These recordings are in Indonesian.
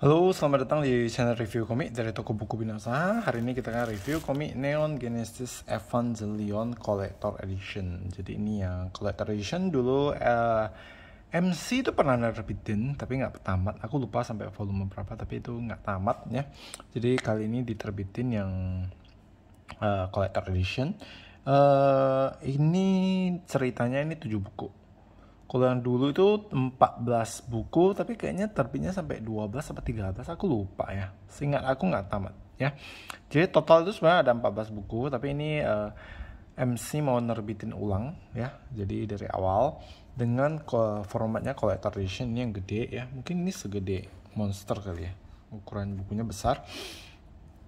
Halo, selamat datang di channel review komik dari toko buku Binasa. Hari ini kita akan review komik Neon Genesis Evangelion Collector Edition. Jadi ini yang Collector Edition dulu uh, eh, MC itu pernah nerbitin tapi nggak tamat. Aku lupa sampai volume berapa tapi itu nggak tamat ya. Jadi kali ini diterbitin yang uh, Collector Edition. Uh, ini ceritanya ini tujuh buku kalau yang dulu itu 14 buku tapi kayaknya terbitnya sampai 12 sampai 13 aku lupa ya seingat aku nggak tamat ya jadi total itu sebenarnya ada 14 buku tapi ini uh, eh, MC mau nerbitin ulang ya jadi dari awal dengan formatnya collector edition ini yang gede ya mungkin ini segede monster kali ya ukuran bukunya besar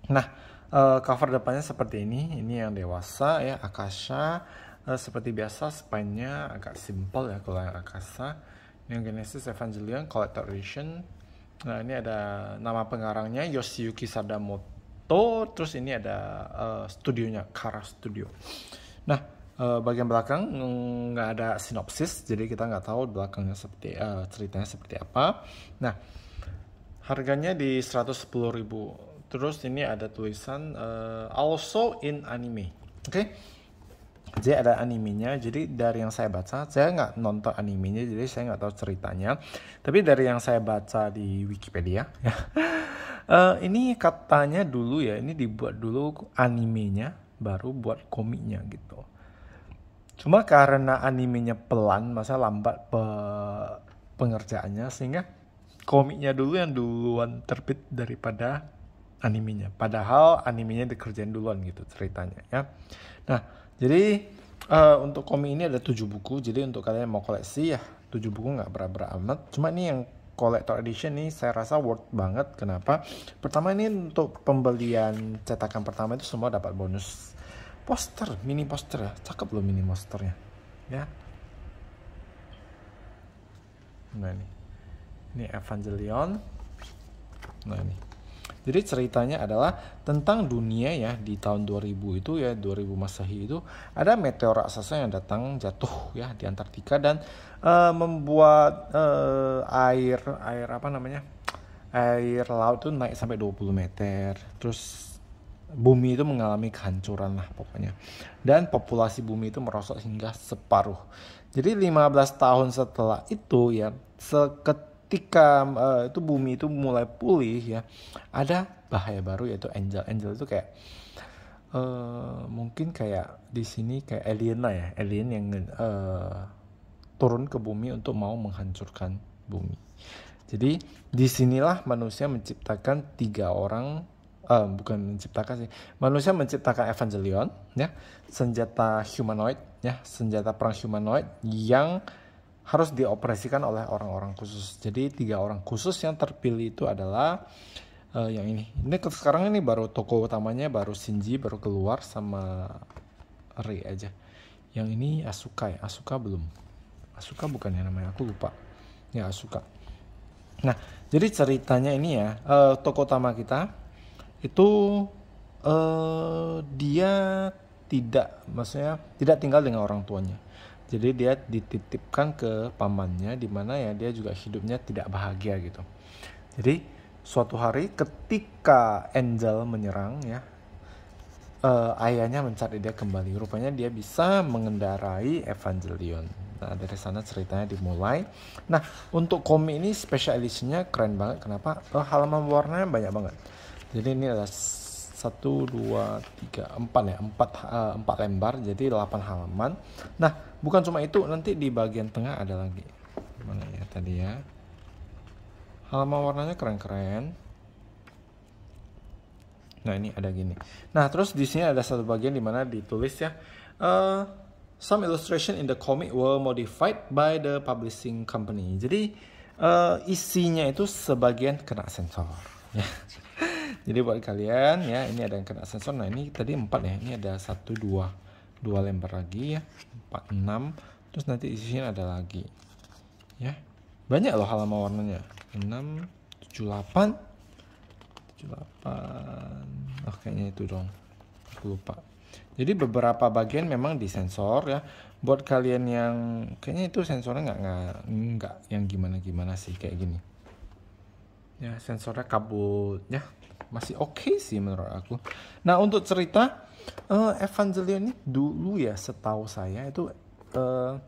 nah uh, cover depannya seperti ini ini yang dewasa ya Akasha Eh, seperti biasa spine-nya agak simple ya kalau yang Akasa. Yang Genesis Evangelion Collector Edition. Nah ini ada nama pengarangnya Yoshiyuki Sadamoto. Terus ini ada uh, studionya Kara Studio. Nah uh, bagian belakang mm, nggak ada sinopsis, jadi kita nggak tahu belakangnya seperti uh, ceritanya seperti apa. Nah harganya di 110.000. Terus ini ada tulisan uh, also in anime. Oke. Okay? jadi ada animenya jadi dari yang saya baca saya nggak nonton animenya jadi saya nggak tahu ceritanya tapi dari yang saya baca di Wikipedia uh, ini katanya dulu ya ini dibuat dulu animenya baru buat komiknya gitu cuma karena animenya pelan masa lambat pe pengerjaannya sehingga komiknya dulu yang duluan terbit daripada animenya padahal animenya dikerjain duluan gitu ceritanya ya nah jadi uh, untuk komi ini ada tujuh buku. Jadi untuk kalian yang mau koleksi ya tujuh buku nggak berat-berat amat. Cuma ini yang collector edition ini saya rasa worth banget. Kenapa? Pertama ini untuk pembelian cetakan pertama itu semua dapat bonus poster, mini poster ya. Cakep loh mini posternya. Ya. Nah ini. Ini Evangelion. Nah ini. Jadi ceritanya adalah tentang dunia ya di tahun 2000 itu ya 2000 Masehi itu ada meteor raksasa yang datang jatuh ya di Antartika dan uh, membuat uh, air air apa namanya? air laut tuh naik sampai 20 meter. Terus bumi itu mengalami kehancuran lah pokoknya. Dan populasi bumi itu merosot hingga separuh. Jadi 15 tahun setelah itu ya, seket ketika uh, itu bumi itu mulai pulih ya ada bahaya baru yaitu angel angel itu kayak uh, mungkin kayak di sini kayak alien lah ya alien yang uh, turun ke bumi untuk mau menghancurkan bumi jadi disinilah manusia menciptakan tiga orang uh, bukan menciptakan sih manusia menciptakan evangelion ya senjata humanoid ya senjata perang humanoid yang harus dioperasikan oleh orang-orang khusus. Jadi tiga orang khusus yang terpilih itu adalah uh, yang ini. Ini sekarang ini baru toko utamanya baru Shinji baru keluar sama Rei aja. Yang ini Asuka ya. Asuka belum. Asuka bukan yang namanya. Aku lupa. Ya Asuka. Nah, jadi ceritanya ini ya, uh, toko utama kita itu uh, dia tidak maksudnya tidak tinggal dengan orang tuanya. Jadi dia dititipkan ke pamannya di mana ya dia juga hidupnya tidak bahagia gitu. Jadi suatu hari ketika Angel menyerang ya uh, ayahnya mencari dia kembali. Rupanya dia bisa mengendarai Evangelion. Nah dari sana ceritanya dimulai. Nah untuk komik ini special editionnya keren banget. Kenapa? Uh, halaman warnanya banyak banget. Jadi ini adalah satu dua tiga empat ya empat uh, empat lembar jadi delapan halaman nah bukan cuma itu nanti di bagian tengah ada lagi mana ya tadi ya halaman warnanya keren-keren nah ini ada gini nah terus di sini ada satu bagian dimana ditulis ya uh, some illustration in the comic were modified by the publishing company jadi uh, isinya itu sebagian kena sensor ya jadi buat kalian ya, ini ada yang kena sensor. Nah ini tadi empat ya, ini ada satu, dua, dua lembar lagi ya, Empat, enam. Terus nanti isinya ada lagi. Ya, banyak loh halaman warnanya. Enam, tujuh, delapan, tujuh, delapan. Oh kayaknya itu dong, aku lupa. Jadi beberapa bagian memang disensor ya. Buat kalian yang kayaknya itu sensornya nggak nggak yang gimana gimana sih kayak gini. Ya sensornya kabut ya masih oke okay sih menurut aku. Nah untuk cerita uh, Evangelion ini dulu ya setahu saya itu uh,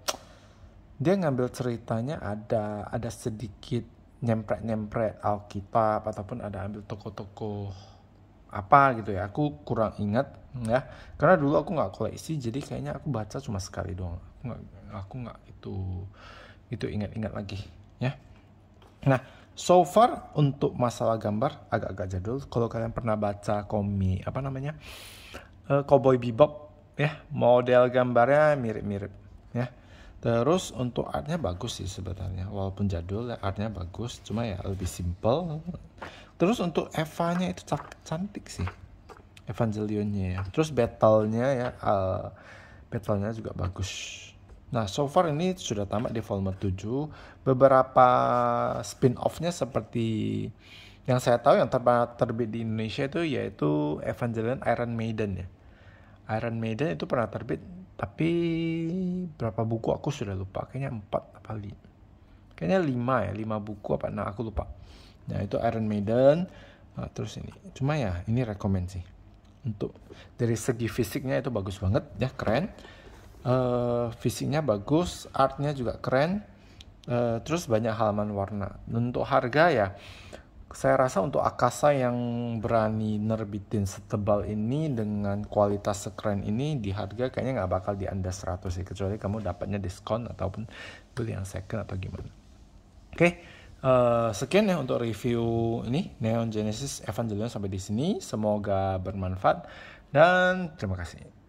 dia ngambil ceritanya ada ada sedikit nyempret-nyempret Alkitab ataupun ada ambil toko-toko apa gitu ya aku kurang ingat ya karena dulu aku nggak koleksi jadi kayaknya aku baca cuma sekali doang aku nggak aku nggak itu itu ingat-ingat lagi ya nah So far untuk masalah gambar agak-agak jadul. Kalau kalian pernah baca komi apa namanya uh, Cowboy Bebop ya model gambarnya mirip-mirip ya. Terus untuk artnya bagus sih sebenarnya walaupun jadul ya artnya bagus cuma ya lebih simple. Terus untuk Eva-nya itu cantik sih Evangelionnya ya. Terus battle-nya ya uh, battle-nya juga bagus Nah, so far ini sudah tamat di volume 7. Beberapa spin-off-nya seperti yang saya tahu yang terbit di Indonesia itu yaitu Evangelion Iron Maiden ya. Iron Maiden itu pernah terbit tapi berapa buku aku sudah lupa kayaknya 4 apa 5 kayaknya 5 ya 5 buku apa nah aku lupa nah itu Iron Maiden nah, terus ini cuma ya ini rekomend sih untuk dari segi fisiknya itu bagus banget ya keren uh, fisiknya bagus, artnya juga keren, uh, terus banyak halaman warna. Untuk harga ya, saya rasa untuk Akasa yang berani nerbitin setebal ini dengan kualitas sekeren ini di harga kayaknya nggak bakal di under 100 sih kecuali kamu dapatnya diskon ataupun beli yang second atau gimana. Oke, okay. uh, eh, sekian ya untuk review ini Neon Genesis Evangelion sampai di sini. Semoga bermanfaat dan terima kasih.